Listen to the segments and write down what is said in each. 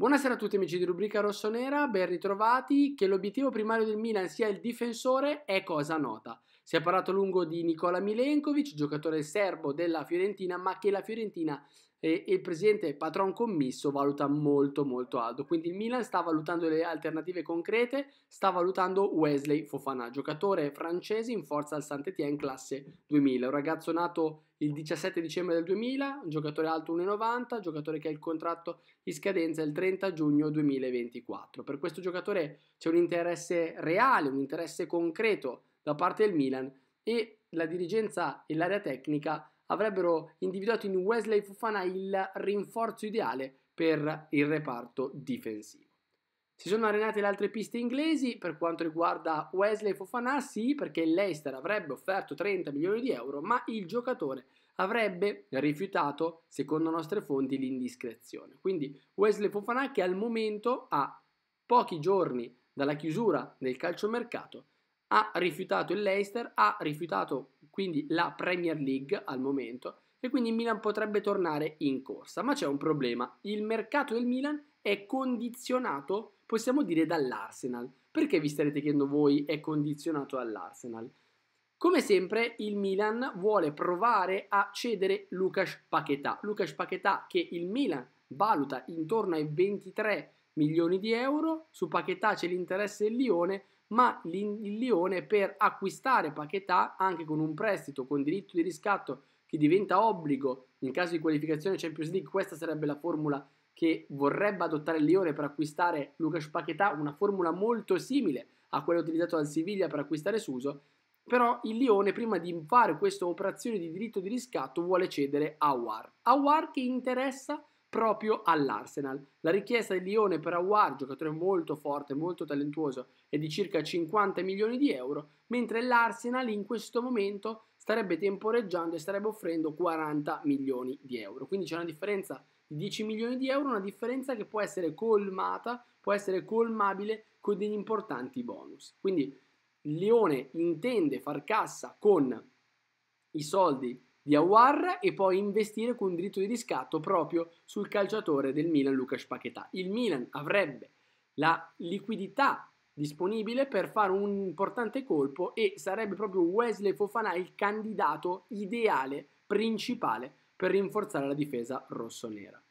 Buonasera a tutti amici di Rubrica Rossonera, ben ritrovati. Che l'obiettivo primario del Milan sia il difensore è cosa nota. Si è parlato a lungo di Nicola Milenkovic, giocatore serbo della Fiorentina, ma che la Fiorentina e il presidente patron commisso valuta molto molto alto. Quindi il Milan sta valutando le alternative concrete, sta valutando Wesley Fofana, giocatore francese in forza al Saint-Étienne classe 2000, un ragazzo nato il 17 dicembre del 2000, un giocatore alto 1,90, giocatore che ha il contratto in scadenza il 30 giugno 2024. Per questo giocatore c'è un interesse reale, un interesse concreto da parte del Milan e la dirigenza e l'area tecnica avrebbero individuato in Wesley Fofana il rinforzo ideale per il reparto difensivo. Si sono arenate le altre piste inglesi per quanto riguarda Wesley Fofana, sì, perché l'Eister avrebbe offerto 30 milioni di euro, ma il giocatore avrebbe rifiutato, secondo nostre fonti, l'indiscrezione. Quindi Wesley Fofana che al momento ha pochi giorni dalla chiusura del calciomercato ha rifiutato il Leicester, ha rifiutato quindi la Premier League al momento e quindi il Milan potrebbe tornare in corsa, ma c'è un problema, il mercato del Milan è condizionato, possiamo dire, dall'Arsenal. Perché vi starete chiedendo voi è condizionato dall'Arsenal? Come sempre il Milan vuole provare a cedere Lucas Paquetà, Lucas Paquetà che il Milan valuta intorno ai 23 milioni di euro, su Paquetà c'è l'interesse del Lione, ma il Lione per acquistare Paquetà anche con un prestito con diritto di riscatto che diventa obbligo in caso di qualificazione Champions League, questa sarebbe la formula che vorrebbe adottare il Lione per acquistare Lucas Paquetà, una formula molto simile a quella utilizzata dal Siviglia per acquistare Suso, però il Lione prima di fare questa operazione di diritto di riscatto vuole cedere a War. A War che interessa proprio all'Arsenal. La richiesta di Lione per Aguar, giocatore molto forte, molto talentuoso, è di circa 50 milioni di euro, mentre l'Arsenal in questo momento starebbe temporeggiando e starebbe offrendo 40 milioni di euro. Quindi c'è una differenza di 10 milioni di euro, una differenza che può essere colmata, può essere colmabile con degli importanti bonus. Quindi Lione intende far cassa con i soldi di Awar e poi investire con diritto di riscatto proprio sul calciatore del Milan Lucas Paquetà. Il Milan avrebbe la liquidità disponibile per fare un importante colpo e sarebbe proprio Wesley Fofana il candidato ideale, principale per rinforzare la difesa rossonera.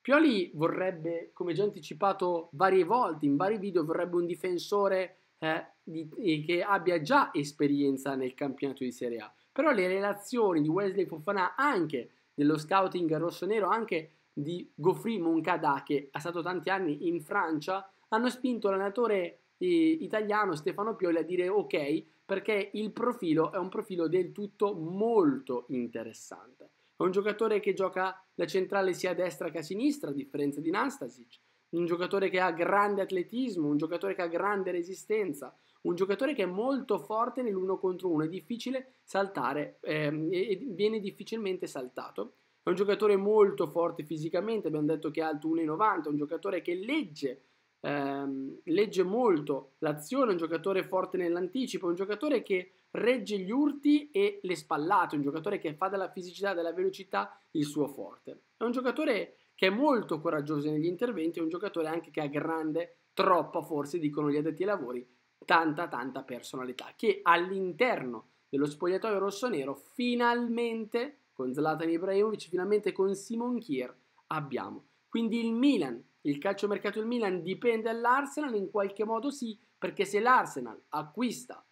Pioli vorrebbe, come già anticipato varie volte in vari video, vorrebbe un difensore eh, di, eh, che abbia già esperienza nel campionato di Serie A. Però le relazioni di Wesley Fofana, anche dello scouting rossonero, anche di Goffri Moncada, che ha stato tanti anni in Francia, hanno spinto l'allenatore eh, italiano Stefano Pioli a dire ok perché il profilo è un profilo del tutto molto interessante. È un giocatore che gioca la centrale sia a destra che a sinistra, a differenza di Nastasic, un giocatore che ha grande atletismo, un giocatore che ha grande resistenza, un giocatore che è molto forte nell'uno contro uno, è difficile saltare ehm, e viene difficilmente saltato. È un giocatore molto forte fisicamente, abbiamo detto che è alto 1,90, è un giocatore che legge, ehm, legge molto l'azione, è un giocatore forte nell'anticipo, è un giocatore che regge gli urti e le spallate, è un giocatore che fa della fisicità, della velocità il suo forte. È un giocatore che è molto coraggioso negli interventi, è un giocatore anche che ha grande, troppa forse dicono gli addetti ai lavori, tanta tanta personalità che all'interno dello spogliatoio rossonero finalmente con Zlatan Ibrahimovic, finalmente con Simon Kier abbiamo. Quindi il Milan, il calciomercato del Milan dipende dall'Arsenal in qualche modo sì, perché se l'Arsenal acquista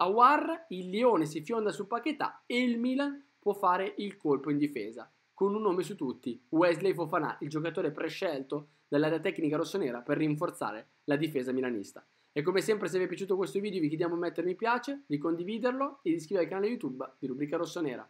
Awar, il Lione si fionda su Paquetà e il Milan può fare il colpo in difesa con un nome su tutti, Wesley Fofana, il giocatore prescelto dall'area tecnica rossonera per rinforzare la difesa milanista. E come sempre se vi è piaciuto questo video vi chiediamo di mettere mi piace, di condividerlo e di iscrivervi al canale YouTube di Rubrica Rossonera.